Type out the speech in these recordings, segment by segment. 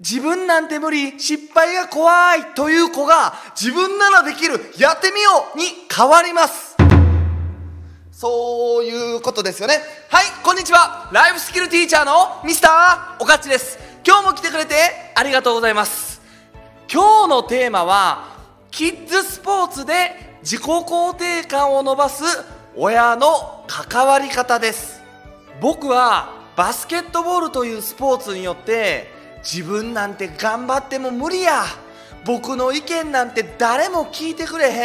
自分なんて無理、失敗が怖いという子が自分ならできる、やってみように変わります。そういうことですよね。はい、こんにちは。ライフスキルティーチャーのミスターおかちです。今日も来てくれてありがとうございます。今日のテーマは、キッズスポーツで自己肯定感を伸ばす親の関わり方です。僕はバスケットボールというスポーツによって自分なんて頑張っても無理や僕の意見なんて誰も聞いてくれへん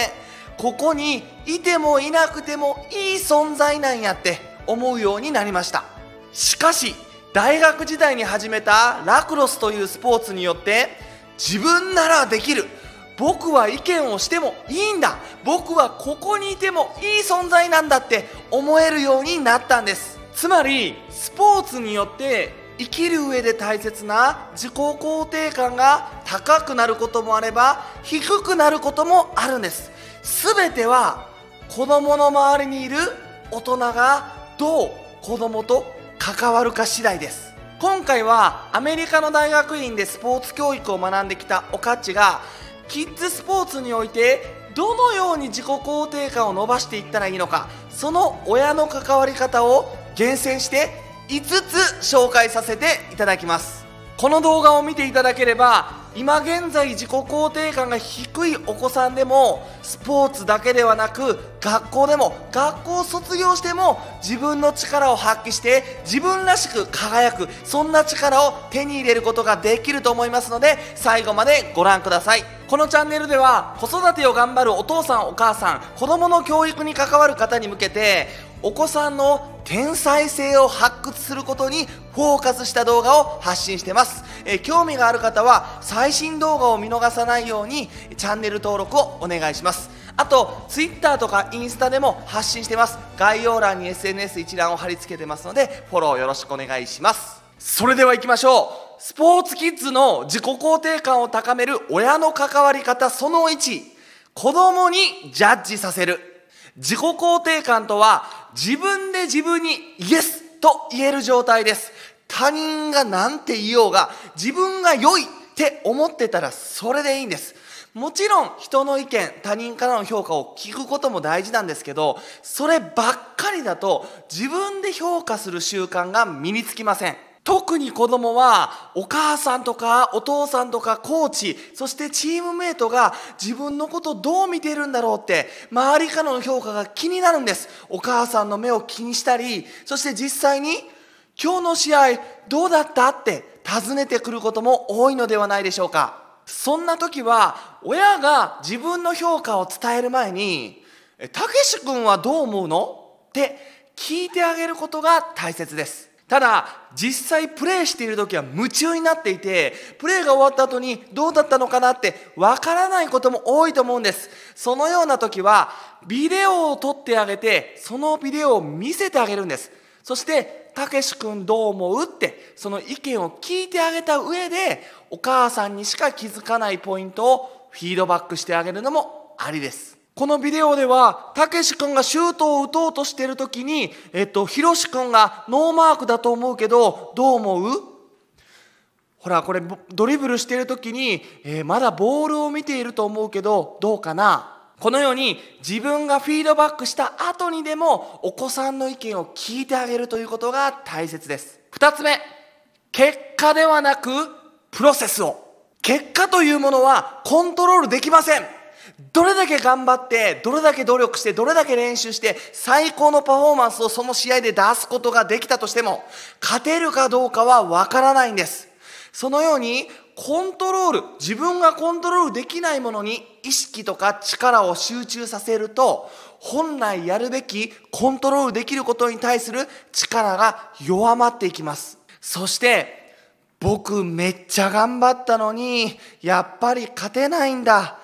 ここにいてもいなくてもいい存在なんやって思うようになりましたしかし大学時代に始めたラクロスというスポーツによって自分ならできる僕は意見をしてもいいんだ僕はここにいてもいい存在なんだって思えるようになったんですつまりスポーツによって生きる上で大切な自己肯定感が高くなることもあれば低くなることもあるんです全ては子供の周りにいる大人がどう子供と関わるか次第です今回はアメリカの大学院でスポーツ教育を学んできたおかちがキッズスポーツにおいてどのように自己肯定感を伸ばしていったらいいのかその親の関わり方を厳選して5つ紹介させていただきますこの動画を見ていただければ今現在自己肯定感が低いお子さんでもスポーツだけではなく学校でも学校を卒業しても自分の力を発揮して自分らしく輝くそんな力を手に入れることができると思いますので最後までご覧くださいこのチャンネルでは子育てを頑張るお父さんお母さん子どもの教育に関わる方に向けてお子さんの天才性を発掘することにフォーカスした動画を発信してます、え興味がある方は最新動画を見逃さないようにチャンネル登録をお願いしますあと Twitter とかインスタでも発信してます概要欄に SNS 一覧を貼り付けてますのでフォローよろしくお願いしますそれでは行きましょうスポーツキッズの自己肯定感を高める親の関わり方その1、子供にジャッジさせる。自己肯定感とは、自分で自分にイエスと言える状態です。他人が何て言おうが、自分が良いって思ってたらそれでいいんです。もちろん人の意見他人からの評価を聞くことも大事なんですけどそればっかりだと自分で評価する習慣が身につきません特に子供はお母さんとかお父さんとかコーチそしてチームメイトが自分のことどう見てるんだろうって周りからの評価が気になるんですお母さんの目を気にしたりそして実際に今日の試合どうだったって尋ねてくることも多いのではないでしょうかそんな時は親が自分の評価を伝える前に「たけし君はどう思うの?」って聞いてあげることが大切ですただ実際プレイしている時は夢中になっていてプレイが終わった後にどうだったのかなってわからないことも多いと思うんですそのような時はビデオを撮ってあげてそのビデオを見せてあげるんですそして「たけし君どう思う?」ってその意見を聞いてあげた上でお母さんにしか気づかないポイントをフィードバックしてあげるのもありです。このビデオでは、たけし君がシュートを打とうとしている時に、えっと、ひろし君がノーマークだと思うけど、どう思うほら、これ、ドリブルしてる時に、えー、まだボールを見ていると思うけど、どうかなこのように自分がフィードバックした後にでもお子さんの意見を聞いてあげるということが大切です2つ目結果ではなくプロセスを結果というものはコントロールできませんどれだけ頑張って、どれだけ努力して、どれだけ練習して、最高のパフォーマンスをその試合で出すことができたとしても、勝てるかどうかはわからないんです。そのようにコントロール自分がコントロールできないものに意識とか力を集中させると本来やるべきコントロールできることに対する力が弱まっていきますそして僕めっちゃ頑張ったのにやっぱり勝てないんだ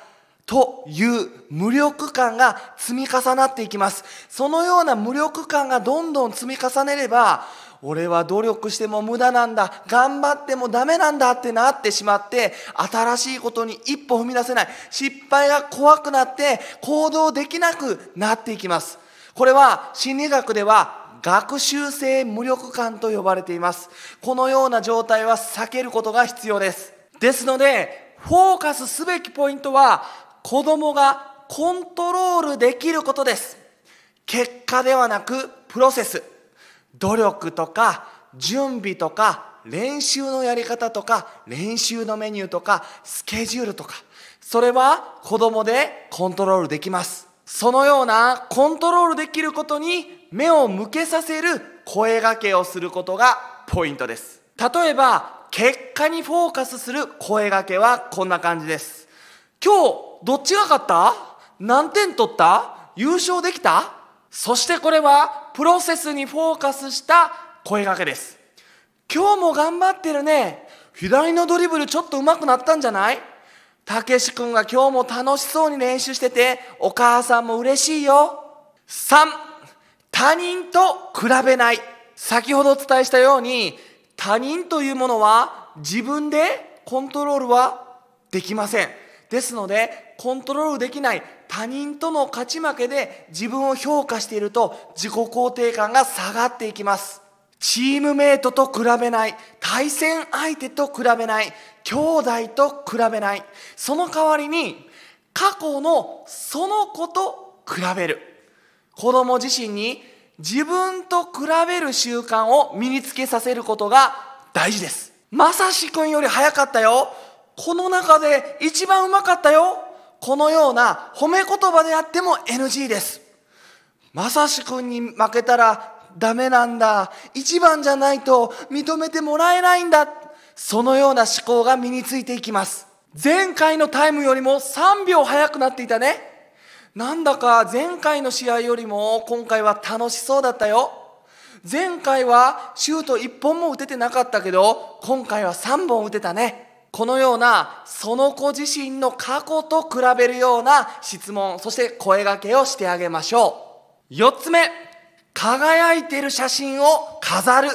という無力感が積み重なっていきます。そのような無力感がどんどん積み重ねれば、俺は努力しても無駄なんだ頑張ってもダメなんだってなってしまって新しいことに一歩踏み出せない失敗が怖くなって行動できなくなっていきますこれは心理学では学習性無力感と呼ばれていますこのような状態は避けることが必要ですですのでフォーカスすべきポイントは子供がコントロールできることです結果ではなくプロセス努力とか準備とか練習のやり方とか練習のメニューとかスケジュールとかそれは子供でコントロールできますそのようなコントロールできることに目を向けさせる声がけをすることがポイントです例えば結果にフォーカスする声がけはこんな感じです今日どっちが勝った何点取った優勝できたそしてこれはプロセスにフォーカスした声掛けです今日も頑張ってるね左のドリブルちょっと上手くなったんじゃないたけし君が今日も楽しそうに練習しててお母さんも嬉しいよ3他人と比べない先ほどお伝えしたように他人というものは自分でコントロールはできませんですのでコントロールできない他人との勝ち負けで自分を評価していると自己肯定感が下がっていきますチームメイトと比べない対戦相手と比べない兄弟と比べないその代わりに過去のその子と比べる子供自身に自分と比べる習慣を身につけさせることが大事ですまさしくんより早かったよこの中で一番うまかったよこのような褒め言葉であっても NG ですまさしくんに負けたらダメなんだ一番じゃないと認めてもらえないんだそのような思考が身についていきます前回のタイムよりも3秒早くなっていたねなんだか前回の試合よりも今回は楽しそうだったよ前回はシュート1本も打ててなかったけど今回は3本打てたねこのようなその子自身の過去と比べるような質問そして声がけをしてあげましょう四つ目輝いている写真を飾る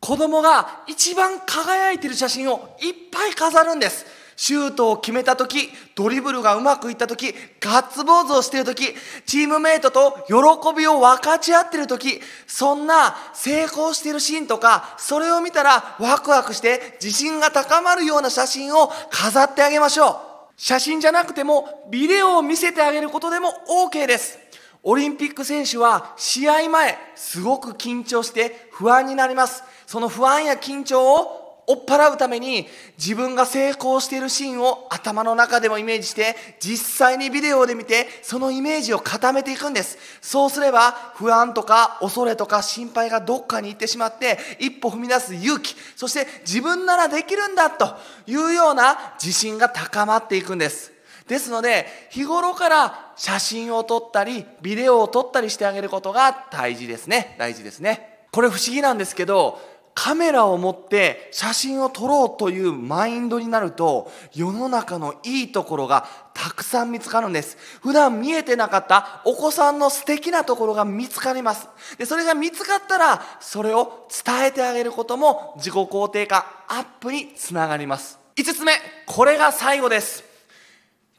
子供が一番輝いている写真をいっぱい飾るんですシュートを決めた時ドリブルがうまくいった時ガッツポーズをしている時チームメイトと喜びを分かち合っている時そんな成功しているシーンとかそれを見たらワクワクして自信が高まるような写真を飾ってあげましょう写真じゃなくてもビデオを見せてあげることでも OK ですオリンピック選手は試合前すごく緊張して不安になりますその不安や緊張を追っ払うために自分が成功しているシーンを頭の中でもイメージして実際にビデオで見てそのイメージを固めていくんですそうすれば不安とか恐れとか心配がどっかに行ってしまって一歩踏み出す勇気そして自分ならできるんだというような自信が高まっていくんですですので日頃から写真を撮ったりビデオを撮ったりしてあげることが大事ですね大事ですねこれ不思議なんですけどカメラを持って写真を撮ろうというマインドになると世の中のいいところがたくさん見つかるんです普段見えてなかったお子さんの素敵なところが見つかりますでそれが見つかったらそれを伝えてあげることも自己肯定感アップにつながります五つ目これが最後です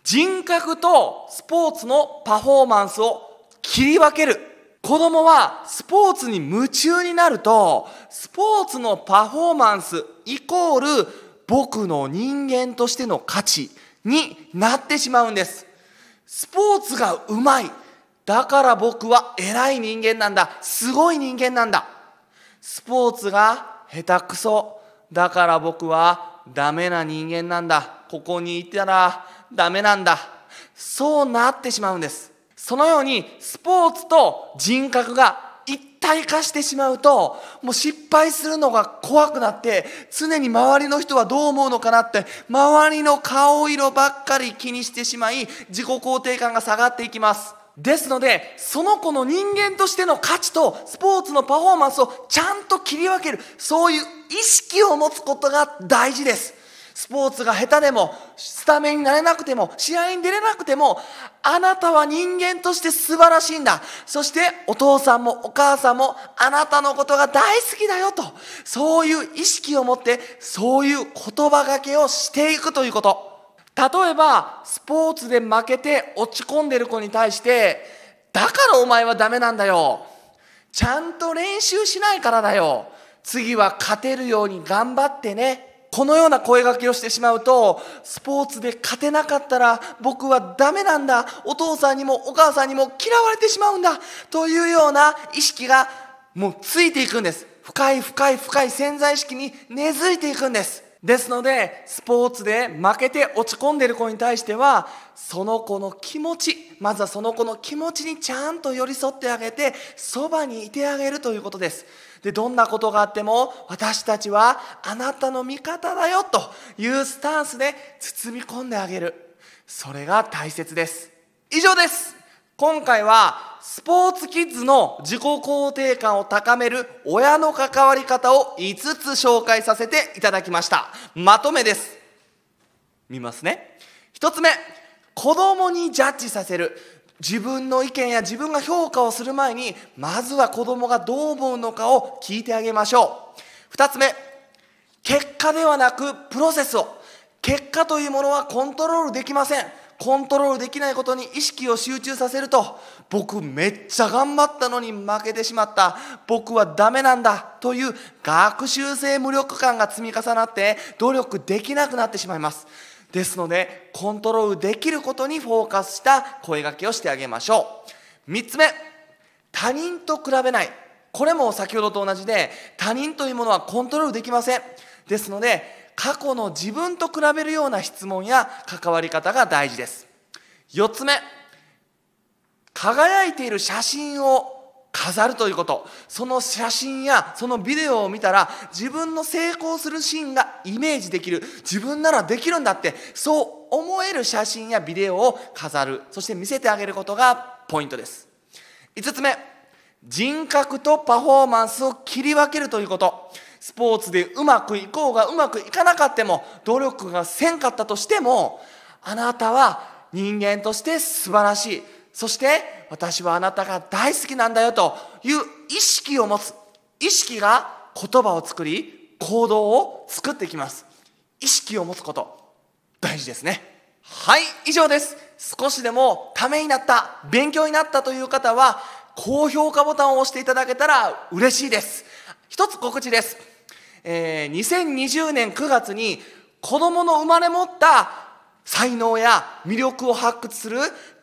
人格とスポーツのパフォーマンスを切り分ける子供はスポーツに夢中になると、スポーツのパフォーマンスイコール僕の人間としての価値になってしまうんです。スポーツがうまい。だから僕は偉い人間なんだ。すごい人間なんだ。スポーツが下手くそ。だから僕はダメな人間なんだ。ここにいたらダメなんだ。そうなってしまうんです。そのようにスポーツと人格が一体化してしまうともう失敗するのが怖くなって常に周りの人はどう思うのかなって周りの顔色ばっかり気にしてしまい自己肯定感が下がっていきますですのでその子の人間としての価値とスポーツのパフォーマンスをちゃんと切り分けるそういう意識を持つことが大事ですスポーツが下手でも、スタメンになれなくても、試合に出れなくても、あなたは人間として素晴らしいんだ。そして、お父さんもお母さんも、あなたのことが大好きだよと、そういう意識を持って、そういう言葉がけをしていくということ。例えば、スポーツで負けて落ち込んでる子に対して、だからお前はダメなんだよ。ちゃんと練習しないからだよ。次は勝てるように頑張ってね。このような声がけをしてしまうとスポーツで勝てなかったら僕はダメなんだお父さんにもお母さんにも嫌われてしまうんだというような意識がもうついていくんです深い深い深い潜在意識に根付いていくんですですのでスポーツで負けて落ち込んでいる子に対してはその子の気持ちまずはその子の気持ちにちゃんと寄り添ってあげてそばにいてあげるということですでどんなことがあっても私たちはあなたの味方だよというスタンスで包み込んであげるそれが大切です以上です今回はスポーツキッズの自己肯定感を高める親の関わり方を5つ紹介させていただきましたまとめです見ますね1つ目子供にジャッジさせる自分の意見や自分が評価をする前に、まずは子供がどう思うのかを聞いてあげましょう。二つ目、結果ではなくプロセスを。結果というものはコントロールできません。コントロールできないことに意識を集中させると、僕めっちゃ頑張ったのに負けてしまった。僕はダメなんだ。という学習性無力感が積み重なって、努力できなくなってしまいます。ですのでコントロールできることにフォーカスした声掛けをしてあげましょう3つ目他人と比べないこれも先ほどと同じで他人というものはコントロールできませんですので過去の自分と比べるような質問や関わり方が大事です4つ目輝いている写真を飾るということその写真やそのビデオを見たら自分の成功するシーンがイメージできる自分ならできるんだってそう思える写真やビデオを飾るそして見せてあげることがポイントです5つ目人格とパフォーマンスを切り分けるということスポーツでうまくいこうがうまくいかなかっても努力がせんかったとしてもあなたは人間として素晴らしいそして私はあなたが大好きなんだよという意識を持つ意識が言葉を作り行動を作っていきます意識を持つこと大事ですねはい以上です少しでもためになった勉強になったという方は高評価ボタンを押していただけたら嬉しいです一つ告知です、えー、2020年9月に子供の生まれ持った才能や魅力を発掘する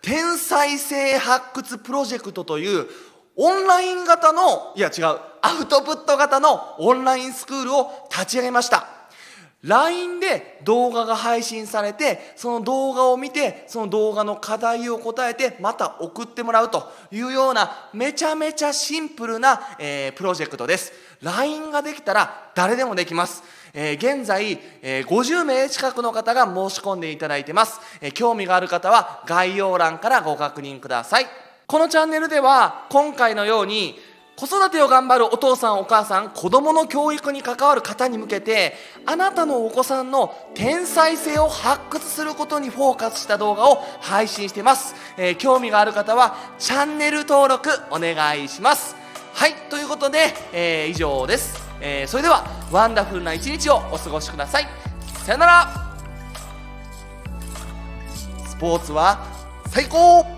天才性発掘プロジェクトというオンライン型の、いや違う、アウトプット型のオンラインスクールを立ち上げました。LINE で動画が配信されて、その動画を見て、その動画の課題を答えて、また送ってもらうというような、めちゃめちゃシンプルな、えー、プロジェクトです。LINE ができたら誰でもできます。え現在、え50名近くの方が申し込んでいただいてます、え興味がある方は概要欄からご確認ください。このチャンネルでは今回のように子育てを頑張るお父さんお母さん子供の教育に関わる方に向けてあなたのお子さんの天才性を発掘することにフォーカスした動画を配信してます、えー、興味がある方はチャンネル登録お願いしますはいということで、えー、以上です、えー、それではワンダフルな一日をお過ごしくださいさよならスポーツは最高